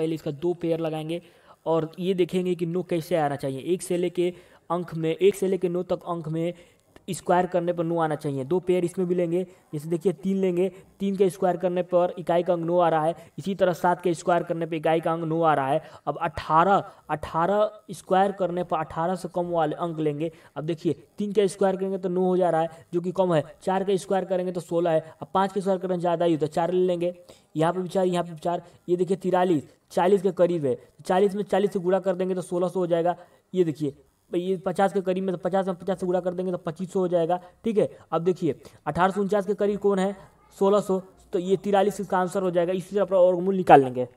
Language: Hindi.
पहले इसका दो पेयर लगाएंगे और ये देखेंगे कि नो कैसे आना चाहिए एक से लेके अंक में एक से लेके नो तक अंक में स्क्वायर करने पर नो आना चाहिए दो पेयर इसमें भी लेंगे जैसे देखिए तीन लेंगे तीन के स्क्वायर करने पर इकाई का अंग नो आ रहा है इसी तरह सात के स्क्वायर करने पर इकाई का अंग नो आ रहा है अब अट्ठारह अट्ठारह स्क्वायर करने पर अट्ठारह से कम वाले अंक लेंगे अब देखिए तीन का स्क्वायर करेंगे तो नो हो जा रहा है जो कि कम है चार का स्क्वायर करेंगे तो सोलह है अब पाँच का स्क्वायर करेंगे ज़्यादा ही तो चार ले लेंगे यहाँ पर विचार यहाँ पर विचार ये देखिए तिरालीस चालीस के करीब है तो चालीस में चालीस से गुड़ा कर देंगे तो सोलह सौ हो जाएगा ये देखिए ये पचास के करीब में तो पचास में पचास से गुड़ा कर देंगे तो पच्चीस हो जाएगा ठीक है अब देखिए अठारह के करीब कौन है सोलह तो ये तिरालीस इसका आंसर हो जाएगा इसी तरह अपना और मूल निकाल लेंगे